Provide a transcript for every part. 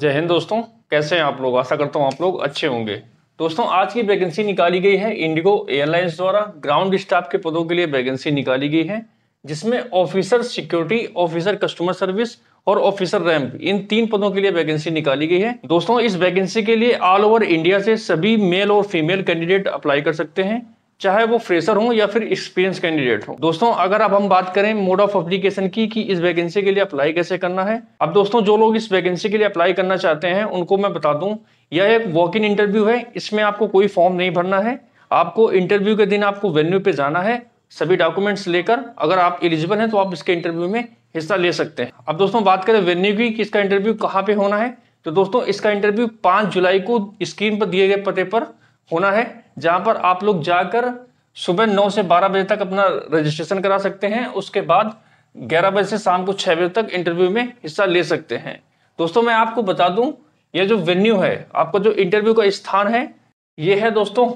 जय हिंद दोस्तों कैसे हैं आप लोग आशा करता हूँ आप लोग अच्छे होंगे दोस्तों आज की वैकेंसी निकाली गई है इंडिगो एयरलाइंस द्वारा ग्राउंड स्टाफ के पदों के लिए वैकेंसी निकाली गई है जिसमें officer security officer customer service और ऑफिसर रैंप इन तीन पदों के लिए वैकेंसी निकाली गई है दोस्तों इस वैकेंसी के लिए ऑल ओवर इंडिया से सभी मेल और फीमेल कैंडिडेट अप्लाई कर सकते हैं चाहे वो फ्रेशर हो या फिर एक्सपीरियंस कैंडिडेट हो दोस्तों अगर अब हम बात करें मोड ऑफ एप्लीकेशन की कि इस वैकेंसी के लिए अप्लाई कैसे करना है अब दोस्तों जो लोग इस वैकेंसी के लिए अप्लाई करना चाहते हैं उनको मैं बता दूं यह एक वॉक इन इंटरव्यू है इसमें आपको कोई फॉर्म नहीं भरना है आपको इंटरव्यू के दिन आपको वेन्यू पे जाना है सभी डॉक्यूमेंट्स लेकर अगर आप एलिजिबल हैं तो आप इसके इंटरव्यू में हिस्सा ले सकते हैं अब दोस्तों बात करें वेन्यू की कि इसका इंटरव्यू कहाँ पे होना है तो दोस्तों इसका इंटरव्यू पाँच जुलाई को स्क्रीन पर दिए गए पते पर होना है जहां पर आप लोग जाकर सुबह नौ से बारह बजे तक अपना रजिस्ट्रेशन करा सकते हैं उसके बाद ग्यारह बजे से शाम को छह बजे तक इंटरव्यू में हिस्सा ले सकते हैं दोस्तों मैं आपको बता दूं ये जो वेन्यू है आपका जो इंटरव्यू का स्थान है ये है दोस्तों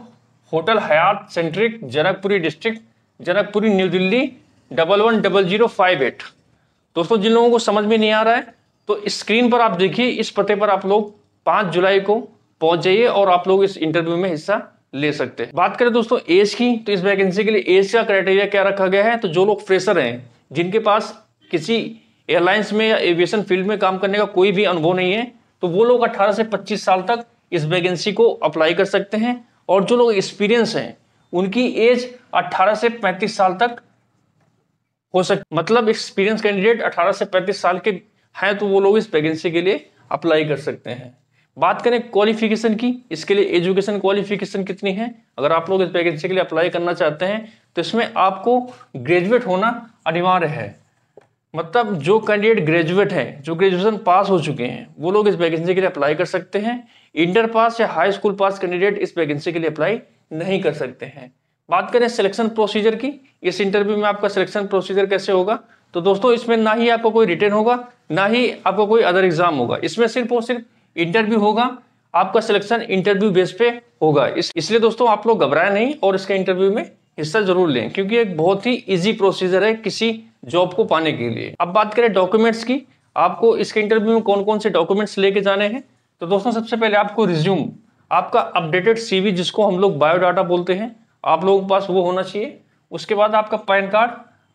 hotel Hyatt Centric Janakpuri district Janakpuri new Delhi double one double zero five eight दोस्तों जिन लोगों को समझ में नहीं आ रहा है तो स्क्रीन पर आप देखिए इस पते पर आप लोग पाँच जुलाई को पहुंच जाइए और आप लोग इस इंटरव्यू में हिस्सा ले सकते हैं बात करें दोस्तों एज की तो इस वैकेंसी के लिए एज का क्राइटेरिया क्या रखा गया है तो जो लोग फ्रेशर हैं जिनके पास किसी एयरलाइंस में या एविएशन फील्ड में काम करने का कोई भी अनुभव नहीं है तो वो लोग 18 से 25 साल तक इस वैकेंसी को अप्लाई कर सकते हैं और जो लोग एक्सपीरियंस हैं उनकी एज 18 से 35 साल तक हो सकती मतलब एक्सपीरियंस कैंडिडेट 18 से 35 साल के हैं तो वो लोग इस वैकेंसी के लिए अप्लाई कर सकते हैं बात करें क्वालिफिकेशन की इसके लिए एजुकेशन क्वालिफिकेशन कितनी है अगर आप लोग इस वैकेंसी के लिए अप्लाई करना चाहते हैं तो इसमें आपको ग्रेजुएट होना अनिवार्य है मतलब जो कैंडिडेट ग्रेजुएट है जो ग्रेजुएशन पास हो चुके हैं वो लोग इस वैकेंसी के लिए अप्लाई कर सकते हैं इंटर पास या हाई स्कूल पास कैंडिडेट इस वैकेंसी के लिए अप्लाई नहीं कर सकते हैं बात करें सिलेक्शन प्रोसीजर की इस इंटरव्यू में आपका सिलेक्शन प्रोसीजर कैसे होगा तो दोस्तों इसमें ना ही आपको कोई रिटर्न होगा ना ही आपको कोई अदर एग्जाम होगा इसमें सिर्फ और सिर्फ इंटरव्यू होगा आपका सिलेक्शन इंटरव्यू बेस पे होगा इस, इसलिए दोस्तों आप लोग घबराए नहीं और इसके इंटरव्यू में हिस्सा जरूर लें क्योंकि एक बहुत ही इजी प्रोसीजर है किसी जॉब को पाने के लिए अब बात करें डॉक्यूमेंट्स की आपको इसके इंटरव्यू में कौन कौन से डॉक्यूमेंट्स लेके जाने हैं तो दोस्तों सबसे पहले आपको रिज्यूम आपका अपडेटेड सीवी जिसको हम लोग बायोडाटा बोलते हैं आप लोगों के पास वो होना चाहिए उसके बाद आपका पैन कार्ड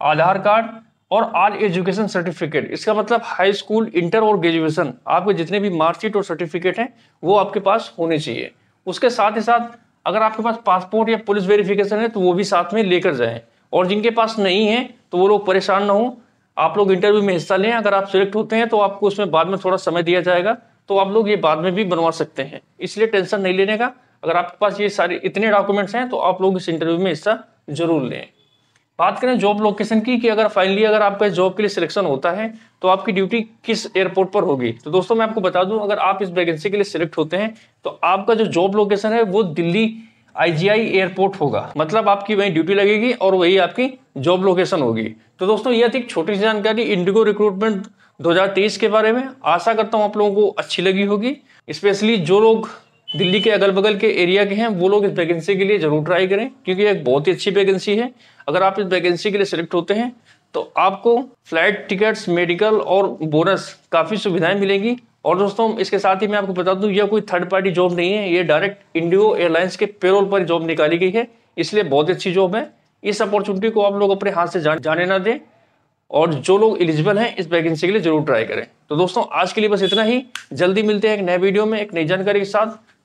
आधार कार्ड और आल एजुकेशन सर्टिफिकेट इसका मतलब हाई स्कूल इंटर और ग्रेजुएशन आपके जितने भी मार्कशीट और सर्टिफिकेट हैं वो आपके पास होने चाहिए उसके साथ ही साथ अगर आपके पास पासपोर्ट या पुलिस वेरिफिकेशन है तो वो भी साथ में लेकर जाएं और जिनके पास नहीं है तो वो लोग परेशान ना हो आप लोग इंटरव्यू में हिस्सा लें अगर आप सिलेक्ट होते हैं तो आपको उसमें बाद में थोड़ा समय दिया जाएगा तो आप लोग ये बाद में भी बनवा सकते हैं इसलिए टेंशन नहीं लेने का अगर आपके पास ये सारे इतने डॉक्यूमेंट्स हैं तो आप लोग इस इंटरव्यू में हिस्सा जरूर लें बात करें जॉब लोकेशन की कि अगर फाइनली अगर आपका जॉब के लिए सिलेक्शन होता है तो आपकी ड्यूटी किस एयरपोर्ट पर होगी तो दोस्तों मैं आपको बता दूं अगर आप इस वैकेंसी के लिए सिलेक्ट होते हैं तो आपका जो जॉब लोकेशन है वो दिल्ली आईजीआई एयरपोर्ट होगा मतलब आपकी वही ड्यूटी लगेगी और वही आपकी जॉब लोकेशन होगी तो दोस्तों यह थी छोटी सी जानकारी इंडिगो रिक्रूटमेंट 2023 के बारे में आशा करता हूं आप लोगों को अच्छी लगी होगी स्पेशली जो लोग दिल्ली के अगल बगल के एरिया के हैं वो लोग इस वैकेंसी के लिए जरूर ट्राई करें क्योंकि एक बहुत ही अच्छी वैकेंसी है अगर आप इस वैकेंसी के लिए सिलेक्ट होते हैं तो आपको फ्लाइट टिकट्स मेडिकल और बोनस काफ़ी सुविधाएं मिलेंगी और दोस्तों इसके साथ ही मैं आपको बता दूं यह कोई थर्ड पार्टी जॉब नहीं है ये डायरेक्ट इंडियो एयरलाइंस के पेरोल पर जॉब निकाली गई है इसलिए बहुत अच्छी जॉब है इस अपॉर्चुनिटी को आप लोग अपने हाथ से जाने ना दें और जो लोग एलिजिबल हैं इस वैकेंसी के लिए जरूर ट्राई करें तो दोस्तों आज के लिए बस इतना ही जल्दी मिलते हैं एक नए वीडियो में एक नई जानकारी के साथ